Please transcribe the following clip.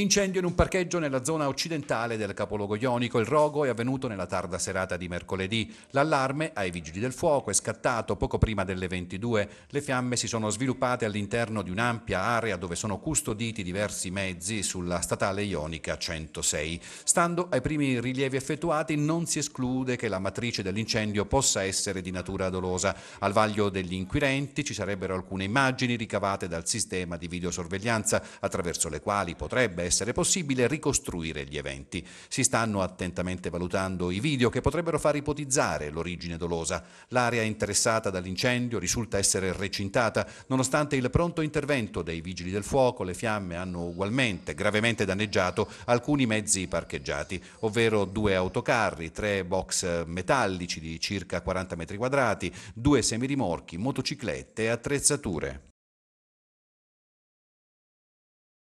Incendio in un parcheggio nella zona occidentale del capoluogo ionico. Il rogo è avvenuto nella tarda serata di mercoledì. L'allarme ai vigili del fuoco è scattato poco prima delle 22. Le fiamme si sono sviluppate all'interno di un'ampia area dove sono custoditi diversi mezzi sulla statale ionica 106. Stando ai primi rilievi effettuati, non si esclude che la matrice dell'incendio possa essere di natura dolosa. Al vaglio degli inquirenti ci sarebbero alcune immagini ricavate dal sistema di videosorveglianza attraverso le quali potrebbe essere possibile ricostruire gli eventi. Si stanno attentamente valutando i video che potrebbero far ipotizzare l'origine dolosa. L'area interessata dall'incendio risulta essere recintata, nonostante il pronto intervento dei vigili del fuoco, le fiamme hanno ugualmente gravemente danneggiato alcuni mezzi parcheggiati, ovvero due autocarri, tre box metallici di circa 40 metri quadrati, due semirimorchi, motociclette e attrezzature.